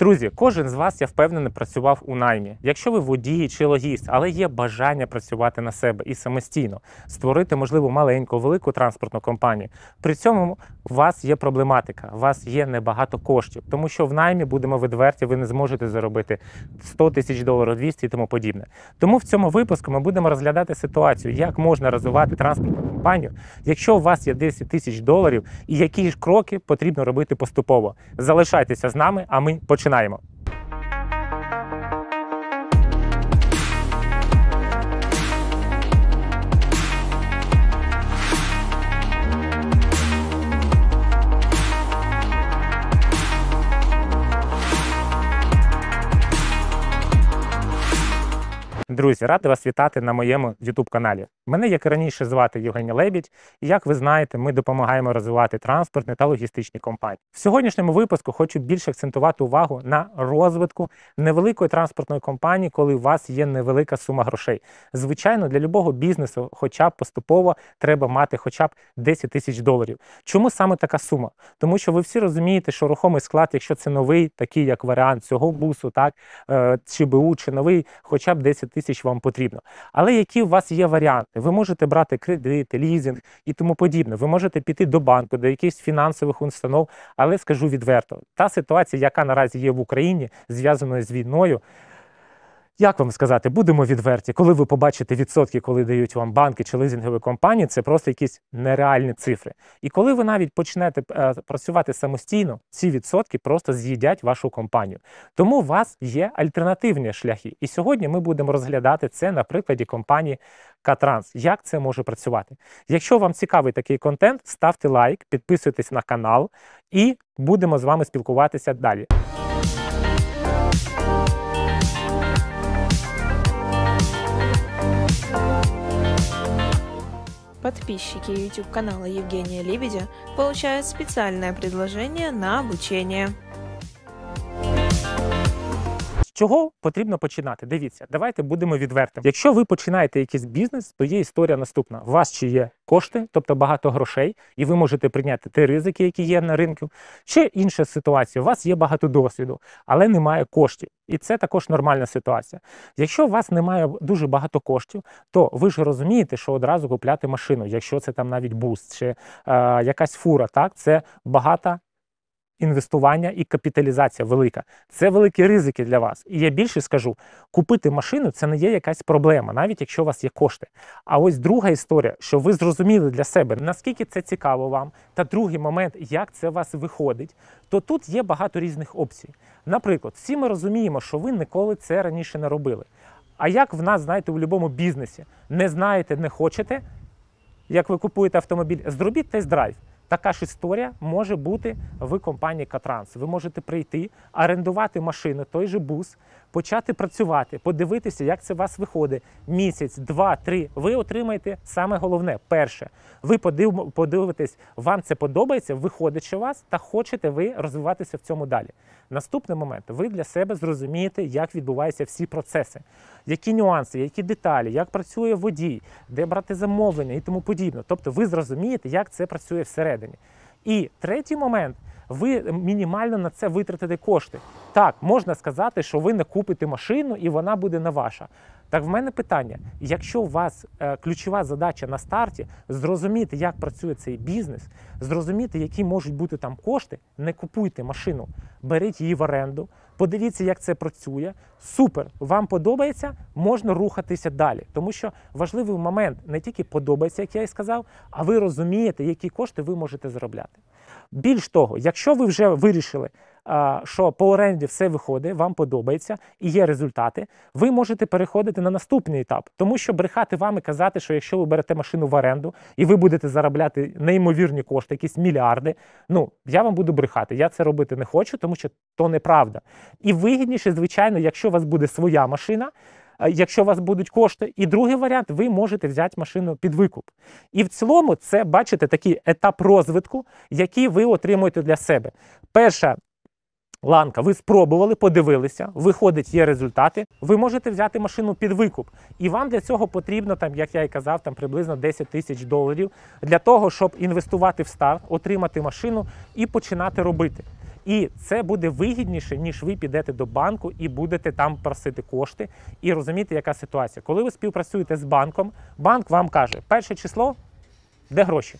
Друзі, кожен з вас, я впевнений, працював у наймі. Якщо ви водій чи логіст, але є бажання працювати на себе і самостійно створити, можливо, маленьку, велику транспортну компанію. При цьому у вас є проблематика, у вас є небагато коштів, тому що в наймі будемо відверті, ви не зможете заробити 100 тисяч доларів, 200 і тому подібне. Тому в цьому випуску ми будемо розглядати ситуацію, як можна розвивати транспортну компанію компанію, якщо у вас є 10 тисяч доларів, і які ж кроки потрібно робити поступово. Залишайтеся з нами, а ми починаємо. Друзі, ради вас вітати на моєму YouTube-каналі. Мене, як і раніше, звати Євгеній Лебідь, і як ви знаєте, ми допомагаємо розвивати транспортні та логістичні компанії. В сьогоднішньому випуску хочу більше акцентувати увагу на розвитку невеликої транспортної компанії, коли у вас є невелика сума грошей. Звичайно, для любого бізнесу, хоча б поступово треба мати хоча б 10 тисяч доларів. Чому саме така сума? Тому що ви всі розумієте, що рухомий склад, якщо це новий, такий як варіант цього бусу, так е, чи БУ, чи новий, хоча б 10 тисяч безліч вам потрібно. Але які у вас є варіанти? Ви можете брати кредити, лізинг і тому подібне. Ви можете піти до банку, до якихось фінансових установ, але скажу відверто, та ситуація, яка наразі є в Україні, зв'язана з війною. Як вам сказати, будемо відверті, коли ви побачите відсотки, коли дають вам банки чи лизингові компанії, це просто якісь нереальні цифри. І коли ви навіть почнете е, працювати самостійно, ці відсотки просто з'їдять вашу компанію. Тому у вас є альтернативні шляхи. І сьогодні ми будемо розглядати це на прикладі компанії Катранс. Як це може працювати? Якщо вам цікавий такий контент, ставте лайк, підписуйтесь на канал і будемо з вами спілкуватися далі. Подписчики YouTube канала Евгения Лебедя получают специальное предложение на обучение чого потрібно починати? Дивіться, давайте будемо відвертими. Якщо ви починаєте якийсь бізнес, то є історія наступна: у вас чи є кошти, тобто багато грошей, і ви можете прийняти ті ризики, які є на ринку. Ще інша ситуація: у вас є багато досвіду, але немає коштів. І це також нормальна ситуація. Якщо у вас немає дуже багато коштів, то ви ж розумієте, що одразу купляти машину, якщо це там навіть буст чи е, якась фура, так це багата інвестування і капіталізація велика. Це великі ризики для вас. І я більше скажу: купити машину це не є якась проблема, навіть якщо у вас є кошти. А ось друга історія, що ви зрозуміли для себе, наскільки це цікаво вам, та другий момент, як це у вас виходить, то тут є багато різних опцій. Наприклад, всі ми розуміємо, що ви ніколи це раніше не робили. А як в нас, знаєте, у будь-якому бізнесі не знаєте, не хочете, як ви купуєте автомобіль, зробіть тест-драйв. Така ж історія може бути в компанії Катранс. Ви можете прийти, орендувати машину, той же бус, почати працювати, подивитися, як це у вас виходить. Місяць, два, три. Ви отримаєте саме головне. Перше, ви подивитесь, вам це подобається, виходить, що вас, та хочете ви розвиватися в цьому далі. Наступний момент ви для себе зрозумієте, як відбуваються всі процеси, які нюанси, які деталі, як працює водій, де брати замовлення і тому подібне. Тобто, ви зрозумієте, як це працює всередині. І третій момент ви мінімально на це витратите кошти. Так, можна сказати, що ви не купите машину і вона буде не ваша. Так, в мене питання: якщо у вас е, ключова задача на старті зрозуміти, як працює цей бізнес, зрозуміти, які можуть бути там кошти, не купуйте машину, беріть її в оренду, Подивіться, як це працює. Супер! Вам подобається, можна рухатися далі. Тому що важливий момент не тільки подобається, як я і сказав, а ви розумієте, які кошти ви можете заробляти. Більш того, якщо ви вже вирішили що по оренді все виходить, вам подобається і є результати, ви можете переходити на наступний етап, тому що брехати вам і казати, що якщо ви берете машину в оренду і ви будете заробляти неймовірні кошти, якісь мільярди. Ну я вам буду брехати. Я це робити не хочу, тому що то неправда. І вигідніше, звичайно, якщо у вас буде своя машина. Якщо у вас будуть кошти, і другий варіант, ви можете взяти машину під викуп. І в цілому, це бачите такий етап розвитку, який ви отримуєте для себе. Перша ланка. Ви спробували, подивилися, виходить, є результати. Ви можете взяти машину під викуп. І вам для цього потрібно, там, як я і казав, там приблизно 10 тисяч доларів для того, щоб інвестувати в старт, отримати машину і починати робити. І це буде вигідніше, ніж ви підете до банку і будете там просити кошти і розуміти, яка ситуація. Коли ви співпрацюєте з банком, банк вам каже, перше число, де гроші.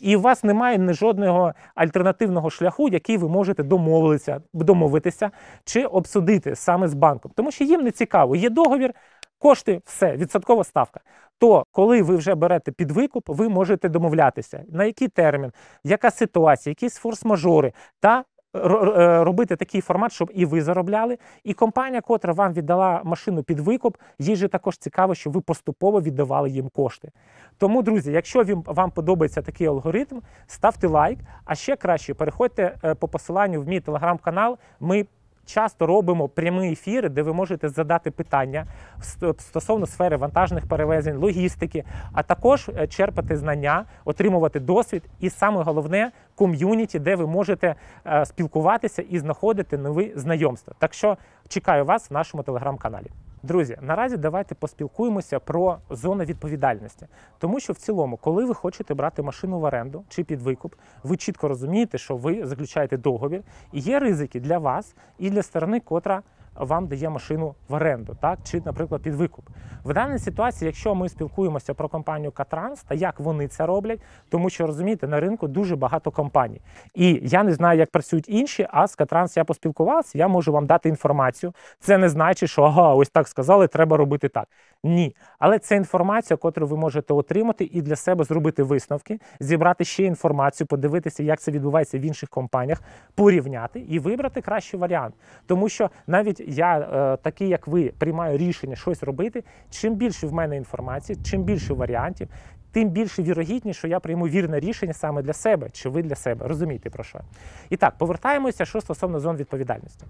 І у вас немає жодного альтернативного шляху, який ви можете домовитися, домовитися чи обсудити саме з банком, тому що їм не цікаво. Є договір, кошти, все, відсоткова ставка. То коли ви вже берете під викуп, ви можете домовлятися, на який термін, яка ситуація, якісь форс-мажори та Е, робити такий формат, щоб і ви заробляли, і компанія, котра вам віддала машину під викуп, їй же також цікаво, що ви поступово віддавали їм кошти. Тому, друзі, якщо вам подобається такий алгоритм, ставте лайк, а ще краще переходьте е, по посиланню в мій телеграм-канал. Ми часто робимо прямі ефіри, де ви можете задати питання стосовно сфери вантажних перевезень, логістики, а також е, черпати знання, отримувати досвід, і саме головне ком'юніті, де ви можете е, спілкуватися і знаходити нові знайомства. Так що чекаю вас в нашому телеграм-каналі. Друзі, наразі давайте поспілкуємося про зону відповідальності, тому що в цілому, коли ви хочете брати машину в оренду чи під викуп, ви чітко розумієте, що ви заключаєте договір і є ризики для вас і для сторони, котра вам дає машину в оренду, так чи, наприклад, під викуп. В даній ситуації, якщо ми спілкуємося про компанію Катранс та як вони це роблять, тому що розумієте, на ринку дуже багато компаній. І я не знаю, як працюють інші, а з Катранс я поспілкувався, я можу вам дати інформацію. Це не значить, що ага, ось так сказали, треба робити так. Ні. Але це інформація, яку ви можете отримати і для себе зробити висновки, зібрати ще інформацію, подивитися, як це відбувається в інших компаніях, порівняти і вибрати кращий варіант. Тому що навіть я, е, такий як ви, приймаю рішення щось робити. Чим більше в мене інформації, чим більше варіантів, тим більше вірогідні, що я прийму вірне рішення саме для себе чи ви для себе. Розумієте про що? І так, повертаємося, що стосовно зон відповідальності.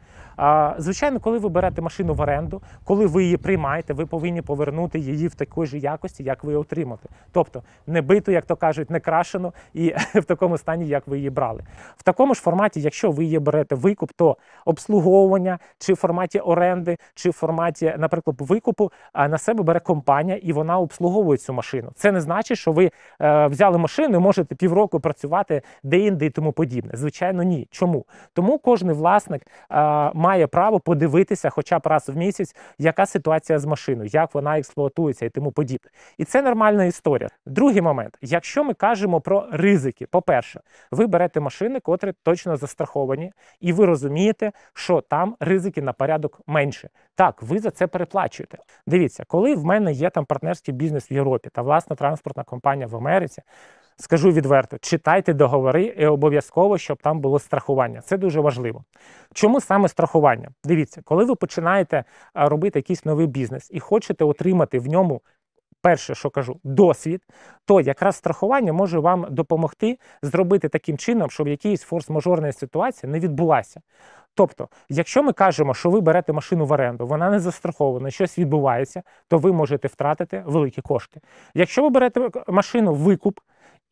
Звичайно, коли ви берете машину в оренду, коли ви її приймаєте, ви повинні повернути її в такій же якості, як ви її отримати. Тобто не биту, як то кажуть, не крашено і в такому стані, як ви її брали. В такому ж форматі, якщо ви її берете викуп, то обслуговування чи в форматі оренди, чи в форматі, наприклад, викупу на себе бере компанія і вона обслуговує цю машину. Це не значить що ви е, взяли машину і можете півроку працювати де-інде і тому подібне. Звичайно, ні. Чому? Тому кожен власник е, має право подивитися, хоча б раз в місяць, яка ситуація з машиною, як вона експлуатується і тому подібне. І це нормальна історія. Другий момент, якщо ми кажемо про ризики, по-перше, ви берете машини, котрі точно застраховані, і ви розумієте, що там ризики на порядок менше. Так, ви за це переплачуєте. Дивіться, коли в мене є там партнерський бізнес в Європі та власна транспортна компанія в Америці. Скажу відверто, читайте договори і обов'язково, щоб там було страхування. Це дуже важливо. Чому саме страхування? Дивіться, коли ви починаєте робити якийсь новий бізнес і хочете отримати в ньому перше, що кажу, досвід, то якраз страхування може вам допомогти зробити таким чином, щоб якісь форс-мажорна ситуація не відбулася. Тобто, якщо ми кажемо, що ви берете машину в оренду, вона не застрахована, щось відбувається, то ви можете втратити великі кошти. Якщо ви берете машину в викуп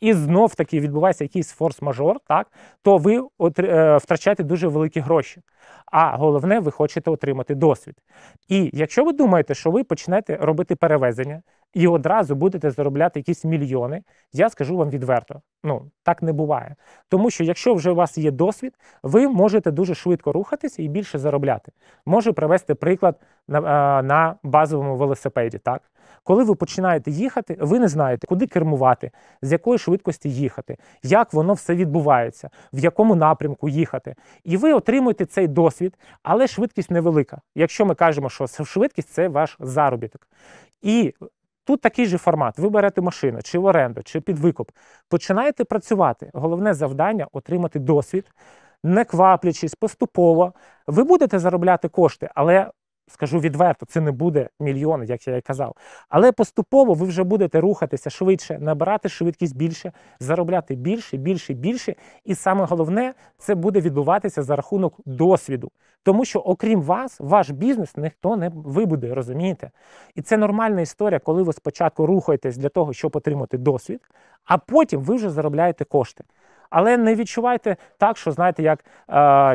і знов таки відбувається якийсь форс-мажор, так то ви е, втрачаєте дуже великі гроші. А головне, ви хочете отримати досвід. І якщо ви думаєте, що ви почнете робити перевезення, і одразу будете заробляти якісь мільйони, я скажу вам відверто. Ну так не буває. Тому що якщо вже у вас є досвід, ви можете дуже швидко рухатися і більше заробляти. Можу привести приклад на, е, на базовому велосипеді. Так, коли ви починаєте їхати, ви не знаєте, куди кермувати, з якої швидкості їхати, як воно все відбувається, в якому напрямку їхати. І ви отримуєте цей досвід, але швидкість невелика. Якщо ми кажемо, що швидкість це ваш заробіток. І Тут такий же формат: ви берете машину, чи в оренду, чи під викуп. Починаєте працювати. Головне завдання отримати досвід, не кваплячись, поступово. Ви будете заробляти кошти, але Скажу відверто, це не буде мільйон, як я і казав. Але поступово ви вже будете рухатися швидше, набирати швидкість більше, заробляти більше, більше, більше. І саме головне, це буде відбуватися за рахунок досвіду. Тому що, окрім вас, ваш бізнес ніхто не вибуде, розумієте? І це нормальна історія, коли ви спочатку рухаєтесь для того, щоб отримати досвід, а потім ви вже заробляєте кошти. Але не відчувайте так, що знаєте, як е,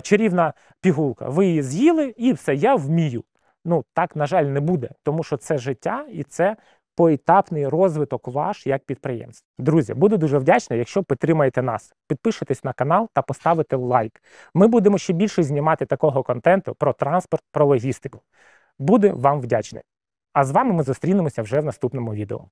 чарівна пігулка. Ви її з'їли і все, я вмію. Ну так, на жаль, не буде, тому що це життя і це поетапний розвиток ваш як підприємств. Друзі, буду дуже вдячний, якщо підтримаєте нас, підпишетесь на канал та поставите лайк. Ми будемо ще більше знімати такого контенту про транспорт, про логістику. Буду вам вдячний. А з вами ми зустрінемося вже в наступному відео.